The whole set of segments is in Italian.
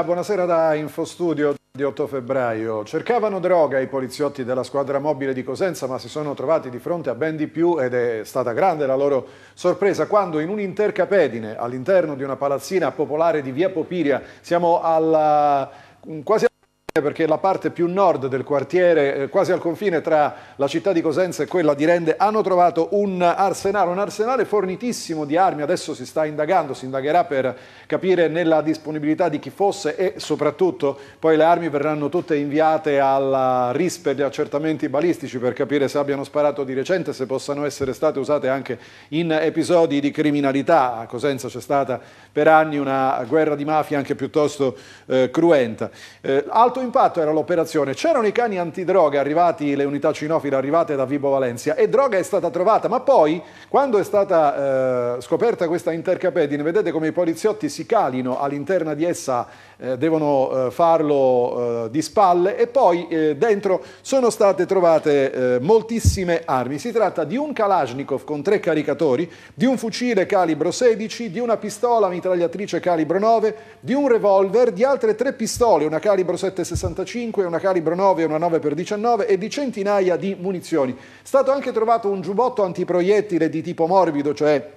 Buonasera, buonasera da Infostudio di 8 febbraio. Cercavano droga i poliziotti della squadra mobile di Cosenza, ma si sono trovati di fronte a ben di più ed è stata grande la loro sorpresa quando in un'intercapedine all'interno di una palazzina popolare di Via Popiria siamo alla quasi perché la parte più nord del quartiere, eh, quasi al confine tra la città di Cosenza e quella di Rende, hanno trovato un arsenale, un arsenale fornitissimo di armi, adesso si sta indagando, si indagherà per capire nella disponibilità di chi fosse e soprattutto poi le armi verranno tutte inviate alla RIS per gli accertamenti balistici per capire se abbiano sparato di recente, se possano essere state usate anche in episodi di criminalità. A Cosenza c'è stata per anni una guerra di mafia anche piuttosto eh, cruenta. Eh, alto impatto era l'operazione. C'erano i cani antidroga arrivati, le unità cinofile arrivate da Vibo Valencia e droga è stata trovata, ma poi quando è stata eh, scoperta questa intercapedine, vedete come i poliziotti si calino all'interno di essa, eh, devono eh, farlo eh, di spalle e poi eh, dentro sono state trovate eh, moltissime armi. Si tratta di un Kalashnikov con tre caricatori, di un fucile calibro 16, di una pistola mitragliatrice calibro 9, di un revolver, di altre tre pistole, una calibro 7 65 una calibro 9 e una 9x19 e di centinaia di munizioni. È stato anche trovato un giubbotto antiproiettile di tipo morbido, cioè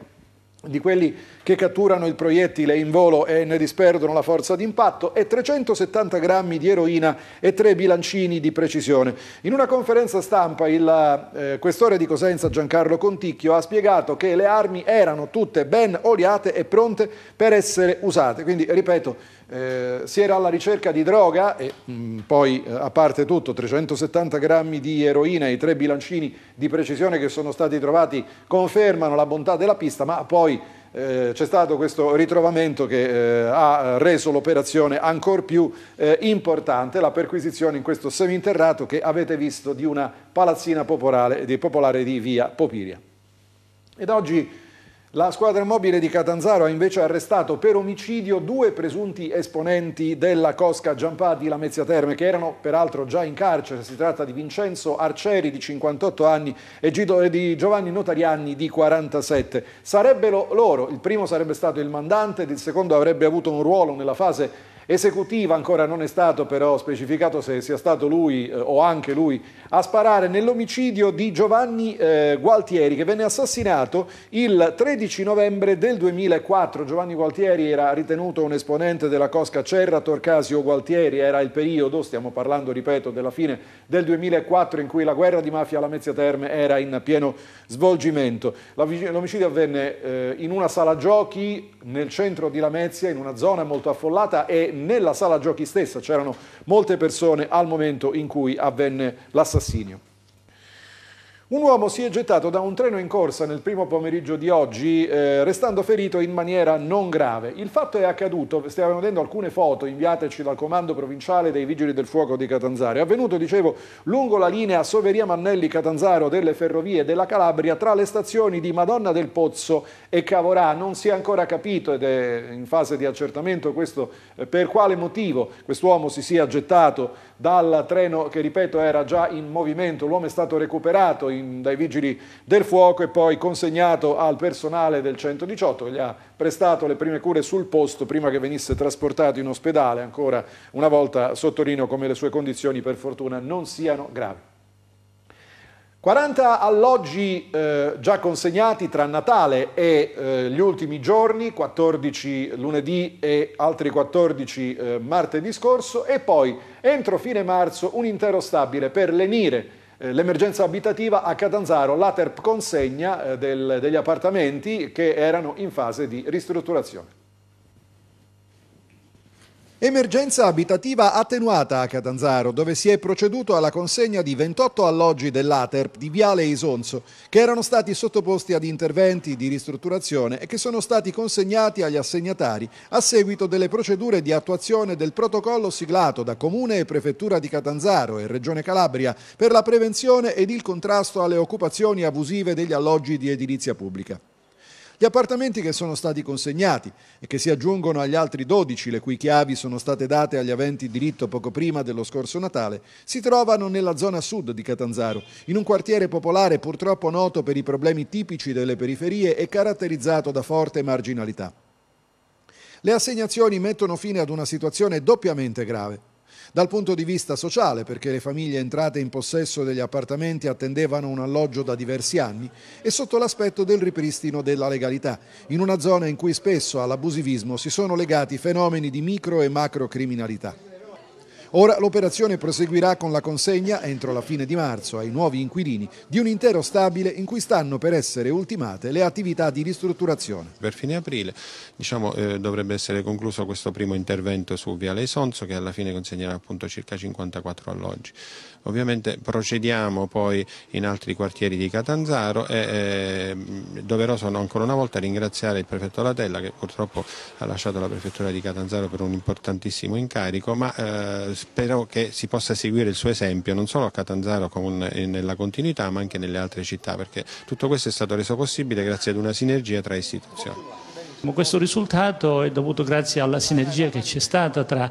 di quelli che catturano il proiettile in volo e ne disperdono la forza d'impatto e 370 grammi di eroina e tre bilancini di precisione. In una conferenza stampa il eh, questore di Cosenza Giancarlo Conticchio ha spiegato che le armi erano tutte ben oliate e pronte per essere usate. Quindi, ripeto, eh, si era alla ricerca di droga e mh, mm, poi eh, a parte tutto 370 grammi di eroina e i tre bilancini di precisione che sono stati trovati confermano la bontà della pista, ma poi eh, c'è stato questo ritrovamento che eh, ha reso l'operazione ancora più eh, importante, la perquisizione in questo seminterrato che avete visto di una palazzina popolare di, popolare di via Popiria. Ed oggi la squadra mobile di Catanzaro ha invece arrestato per omicidio due presunti esponenti della Cosca Giampà di Lamezia Terme, che erano peraltro già in carcere. Si tratta di Vincenzo Arceri di 58 anni e di Giovanni Notarianni di 47. Sarebbero loro, il primo sarebbe stato il mandante, il secondo avrebbe avuto un ruolo nella fase esecutiva ancora non è stato però specificato se sia stato lui eh, o anche lui a sparare nell'omicidio di Giovanni eh, Gualtieri che venne assassinato il 13 novembre del 2004. Giovanni Gualtieri era ritenuto un esponente della Cosca Cerra Torcasio Gualtieri, era il periodo, stiamo parlando ripeto della fine del 2004 in cui la guerra di mafia alla Mezzia Terme era in pieno svolgimento. L'omicidio avvenne eh, in una sala giochi nel centro di Lamezia, in una zona molto affollata e nella sala giochi stessa c'erano molte persone al momento in cui avvenne l'assassinio. Un uomo si è gettato da un treno in corsa nel primo pomeriggio di oggi, eh, restando ferito in maniera non grave. Il fatto è accaduto, stiamo vedendo alcune foto inviateci dal comando provinciale dei Vigili del Fuoco di Catanzaro. È avvenuto, dicevo, lungo la linea Soveria Mannelli-Catanzaro delle Ferrovie della Calabria tra le stazioni di Madonna del Pozzo e Cavorà. Non si è ancora capito, ed è in fase di accertamento questo, eh, per quale motivo quest'uomo si sia gettato dal treno che, ripeto, era già in movimento. L'uomo è stato recuperato in in, dai vigili del fuoco e poi consegnato al personale del 118 che gli ha prestato le prime cure sul posto prima che venisse trasportato in ospedale. Ancora una volta sottolineo come le sue condizioni per fortuna non siano gravi. 40 alloggi eh, già consegnati tra Natale e eh, gli ultimi giorni, 14 lunedì e altri 14 eh, martedì scorso e poi entro fine marzo un intero stabile per lenire eh, l'emergenza abitativa a Catanzaro, l'Aterp consegna eh, del, degli appartamenti che erano in fase di ristrutturazione. Emergenza abitativa attenuata a Catanzaro, dove si è proceduto alla consegna di 28 alloggi dell'Aterp di Viale Isonzo, che erano stati sottoposti ad interventi di ristrutturazione e che sono stati consegnati agli assegnatari a seguito delle procedure di attuazione del protocollo siglato da Comune e Prefettura di Catanzaro e Regione Calabria per la prevenzione ed il contrasto alle occupazioni abusive degli alloggi di edilizia pubblica. Gli appartamenti che sono stati consegnati e che si aggiungono agli altri 12, le cui chiavi sono state date agli aventi diritto poco prima dello scorso Natale, si trovano nella zona sud di Catanzaro, in un quartiere popolare purtroppo noto per i problemi tipici delle periferie e caratterizzato da forte marginalità. Le assegnazioni mettono fine ad una situazione doppiamente grave. Dal punto di vista sociale, perché le famiglie entrate in possesso degli appartamenti attendevano un alloggio da diversi anni, e sotto l'aspetto del ripristino della legalità, in una zona in cui spesso all'abusivismo si sono legati fenomeni di micro e macro criminalità. Ora l'operazione proseguirà con la consegna entro la fine di marzo ai nuovi inquilini di un intero stabile in cui stanno per essere ultimate le attività di ristrutturazione. Per fine aprile diciamo, eh, dovrebbe essere concluso questo primo intervento su Viale Sonzo che alla fine consegnerà appunto circa 54 alloggi. Ovviamente procediamo poi in altri quartieri di Catanzaro e eh, doveroso ancora una volta ringraziare il prefetto Latella che purtroppo ha lasciato la prefettura di Catanzaro per un importantissimo incarico ma eh, spero che si possa seguire il suo esempio non solo a Catanzaro con, eh, nella continuità ma anche nelle altre città perché tutto questo è stato reso possibile grazie ad una sinergia tra istituzioni. Questo risultato è dovuto grazie alla sinergia che c'è stata tra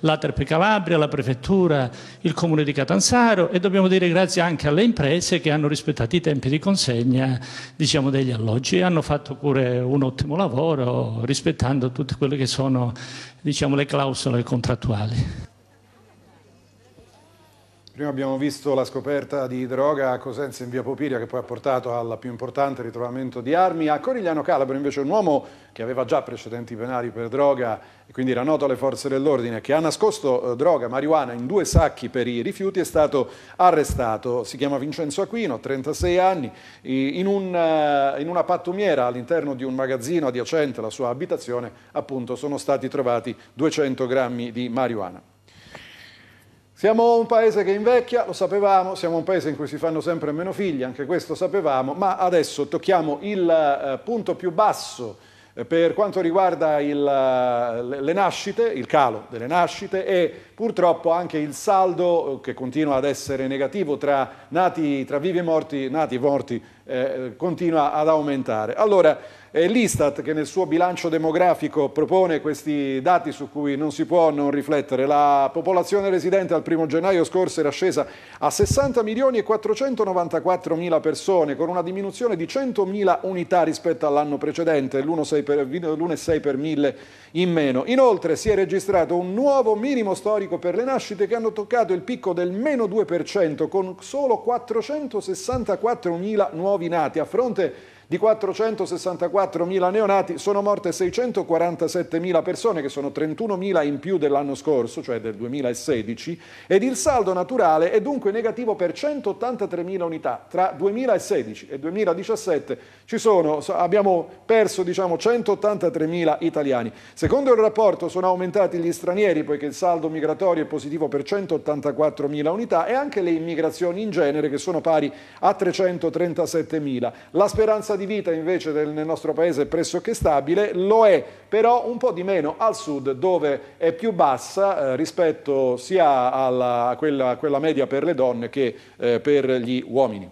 l'Ater Calabria, la Prefettura, il Comune di Catanzaro e dobbiamo dire grazie anche alle imprese che hanno rispettato i tempi di consegna diciamo, degli alloggi e hanno fatto pure un ottimo lavoro rispettando tutte quelle che sono diciamo, le clausole contrattuali. Prima abbiamo visto la scoperta di droga a Cosenza in via Popiria che poi ha portato al più importante ritrovamento di armi. A Corigliano Calabro invece un uomo che aveva già precedenti penali per droga e quindi era noto alle forze dell'ordine, che ha nascosto eh, droga, marijuana in due sacchi per i rifiuti, è stato arrestato. Si chiama Vincenzo Aquino, 36 anni, in, un, eh, in una pattumiera all'interno di un magazzino adiacente alla sua abitazione appunto sono stati trovati 200 grammi di marijuana. Siamo un paese che invecchia, lo sapevamo, siamo un paese in cui si fanno sempre meno figli, anche questo sapevamo, ma adesso tocchiamo il eh, punto più basso eh, per quanto riguarda il, eh, le nascite, il calo delle nascite e purtroppo anche il saldo che continua ad essere negativo tra nati, tra vivi e morti, nati e morti eh, continua ad aumentare. Allora, eh, l'Istat che nel suo bilancio demografico propone questi dati su cui non si può non riflettere, la popolazione residente al primo gennaio scorso era scesa a 60 milioni e 494 mila persone, con una diminuzione di 100 mila unità rispetto all'anno precedente, l'1,6 per, per mille in meno. Inoltre si è registrato un nuovo minimo storico per le nascite che hanno toccato il picco del meno 2% con solo 464 mila nuove nuovi nati a fronte di 464.000 neonati sono morte 647.000 persone, che sono 31.000 in più dell'anno scorso, cioè del 2016, ed il saldo naturale è dunque negativo per 183.000 unità. Tra 2016 e 2017 sono, abbiamo perso diciamo, 183.000 italiani. Secondo il rapporto sono aumentati gli stranieri, poiché il saldo migratorio è positivo per 184.000 unità, e anche le immigrazioni in genere, che sono pari a 337.000. La speranza L'aspettativa di vita invece del, nel nostro paese è pressoché stabile, lo è però un po' di meno al sud dove è più bassa eh, rispetto sia alla, a, quella, a, quella, media per le donne che eh, per gli uomini.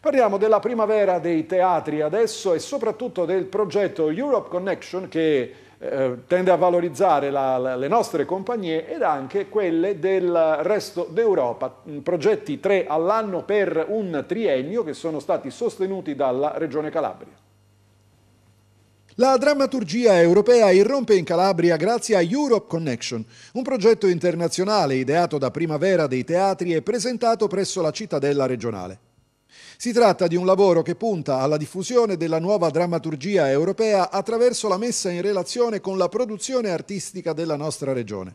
Parliamo della primavera dei teatri adesso e soprattutto del progetto Europe Connection che eh, tende a valorizzare la, la, le nostre compagnie ed anche quelle del resto d'Europa, mm, progetti tre all'anno per un triennio che sono stati sostenuti dalla Regione Calabria. La drammaturgia europea irrompe in Calabria grazie a Europe Connection, un progetto internazionale ideato da Primavera dei Teatri e presentato presso la cittadella regionale. Si tratta di un lavoro che punta alla diffusione della nuova drammaturgia europea attraverso la messa in relazione con la produzione artistica della nostra regione.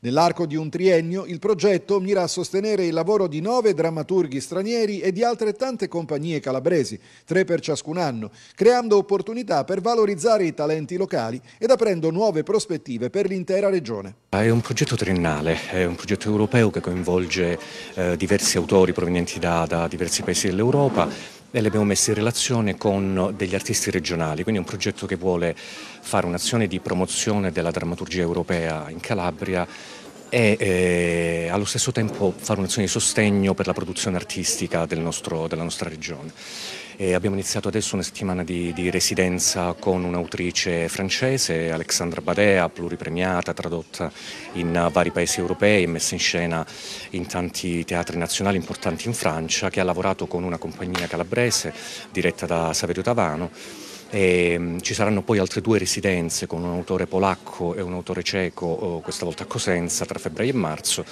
Nell'arco di un triennio il progetto mira a sostenere il lavoro di nove drammaturghi stranieri e di altrettante compagnie calabresi, tre per ciascun anno, creando opportunità per valorizzare i talenti locali ed aprendo nuove prospettive per l'intera regione. È un progetto triennale, è un progetto europeo che coinvolge eh, diversi autori provenienti da, da diversi paesi dell'Europa e le abbiamo messe in relazione con degli artisti regionali, quindi è un progetto che vuole fare un'azione di promozione della drammaturgia europea in Calabria e eh, allo stesso tempo fare un'azione di sostegno per la produzione artistica del nostro, della nostra regione. E abbiamo iniziato adesso una settimana di, di residenza con un'autrice francese, Alexandra Badea, pluripremiata, tradotta in vari paesi europei e messa in scena in tanti teatri nazionali importanti in Francia, che ha lavorato con una compagnia calabrese diretta da Saverio Tavano. E mm, ci saranno poi altre due residenze con un autore polacco e un autore ceco, oh, questa volta a Cosenza, tra febbraio e marzo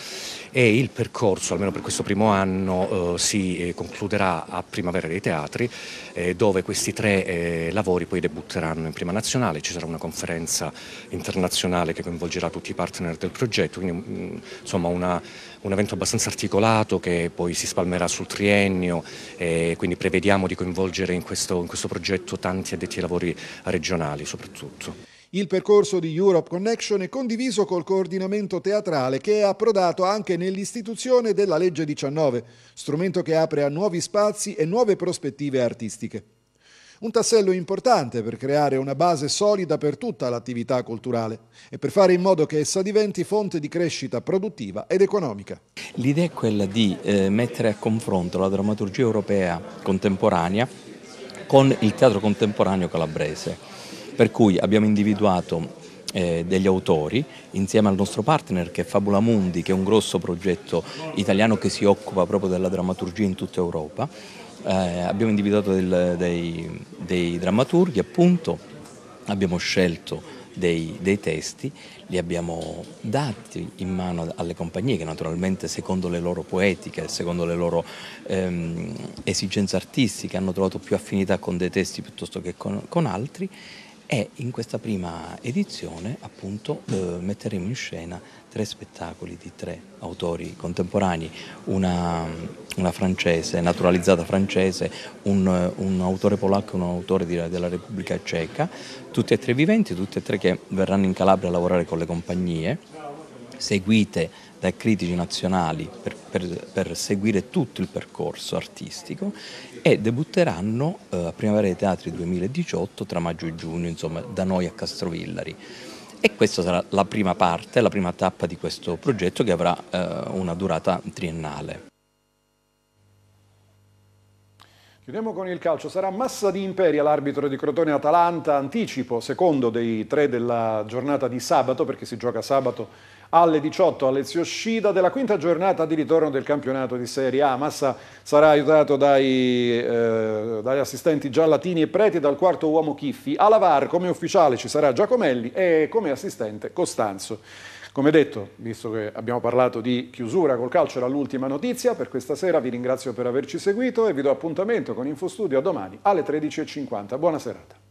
e il percorso, almeno per questo primo anno, eh, si eh, concluderà a Primavera dei Teatri eh, dove questi tre eh, lavori poi debutteranno in prima nazionale, ci sarà una conferenza internazionale che coinvolgerà tutti i partner del progetto, quindi mm, insomma una, un evento abbastanza articolato che poi si spalmerà sul triennio, eh, quindi prevediamo di coinvolgere in questo, in questo progetto tanti addetti ai lavori regionali soprattutto. Il percorso di Europe Connection è condiviso col coordinamento teatrale che è approdato anche nell'istituzione della legge 19, strumento che apre a nuovi spazi e nuove prospettive artistiche. Un tassello importante per creare una base solida per tutta l'attività culturale e per fare in modo che essa diventi fonte di crescita produttiva ed economica. L'idea è quella di eh, mettere a confronto la drammaturgia europea contemporanea con il teatro contemporaneo calabrese per cui abbiamo individuato eh, degli autori insieme al nostro partner che è Fabula Mundi che è un grosso progetto italiano che si occupa proprio della drammaturgia in tutta Europa eh, abbiamo individuato del, dei, dei, drammaturghi appunto abbiamo scelto dei, dei testi, li abbiamo dati in mano alle compagnie che naturalmente secondo le loro poetiche, secondo le loro ehm, esigenze artistiche hanno trovato più affinità con dei testi piuttosto che con, con altri e in questa prima edizione appunto eh, metteremo in scena tre spettacoli di tre autori contemporanei, una, una francese, naturalizzata francese, un, un, autore polacco e un autore di, della Repubblica Ceca, tutti e tre viventi, tutti e tre che verranno in Calabria a lavorare con le compagnie seguite da critici nazionali per, per, per seguire tutto il percorso artistico e debutteranno eh, a Primavera dei Teatri 2018 tra maggio e giugno, insomma, da noi a Castrovillari. E questa sarà la prima parte, la prima tappa di questo progetto che avrà eh, una durata triennale. Chiudiamo con il calcio, sarà Massa di Imperia l'arbitro di Crotone-Atalanta, anticipo, secondo dei tre della giornata di sabato, perché si gioca sabato alle 18 alle Zioscida della quinta giornata di ritorno del campionato di Serie A. Massa sarà aiutato dai, eh, dagli assistenti Giallatini e Preti e dal quarto uomo Chiffi. Alla VAR come ufficiale ci sarà Giacomelli e come assistente Costanzo. Come detto, visto che abbiamo parlato di chiusura col calcio, era l'ultima notizia per questa sera, vi ringrazio per averci seguito e vi do appuntamento con InfoStudio domani alle 13.50. Buona serata.